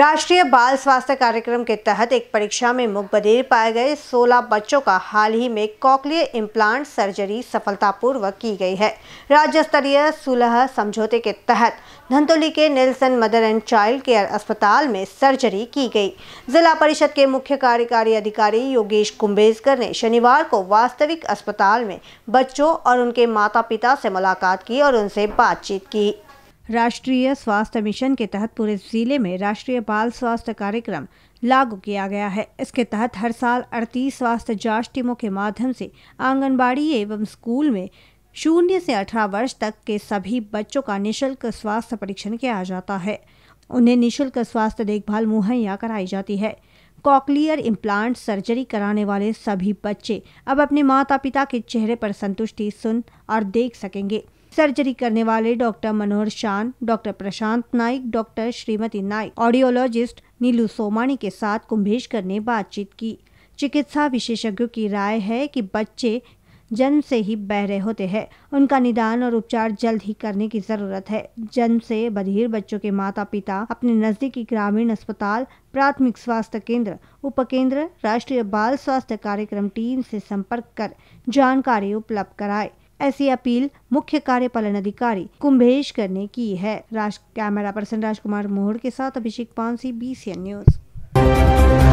राष्ट्रीय बाल स्वास्थ्य कार्यक्रम के तहत एक परीक्षा में मुकबदीर पाए गए 16 बच्चों का हाल ही में कॉकलियर इम्प्लांट सर्जरी सफलतापूर्वक की गई है राज्य स्तरीय सुलह समझौते के तहत धंतोली के Nelson mother and child care अस्पताल में सर्जरी की गई जिला परिषद के मुख्य कार्यकारी अधिकारी योगेश कुंभेजकर ने शनिवार को वास्तविक अस्पताल में बच्चों और उनके माता पिता से मुलाकात की और उनसे बातचीत की राष्ट्रीय स्वास्थ्य मिशन के तहत पूरे जिले में राष्ट्रीय बाल स्वास्थ्य कार्यक्रम लागू किया गया है इसके तहत हर साल अड़तीस स्वास्थ्य जांच टीमों के माध्यम से आंगनबाड़ी एवं स्कूल में शून्य से अठारह वर्ष तक के सभी बच्चों का निशुल्क स्वास्थ्य परीक्षण किया जाता है उन्हें निशुल्क स्वास्थ्य देखभाल मुहैया कराई जाती है कॉकलियर इम्प्लांट सर्जरी कराने वाले सभी बच्चे अब अपने माता पिता के चेहरे पर संतुष्टि सुन और देख सकेंगे सर्जरी करने वाले doctor Manohar Shan doctor Prashant Naik doctor Shrimati Naik audiologist Neelu Somani के साथ कुंभेशकर ने बातचीत की चिकित्सा विशेषज्ञों की राय है कि बच्चे जन्म से ही बहरे होते हैं उनका निदान और उपचार जल्द ही करने की जरूरत है जन्म से बधिर बच्चों के माता पिता अपने नजदीकी ग्रामीण अस्पताल प्राथमिक स्वास्थ्य केंद्र उपकेंद्र राष्ट्रीय बाल स्वास्थ्य कार्यक्रम टीम से संपर्क कर जानकारी उपलब्ध कराए ऐसी अपील मुख्य कार्यपालन अधिकारी कुंभेश करने की है राज कैमरा पर्सन राजकुमार मोहर के साथ अभिषेक पानसी बी न्यूज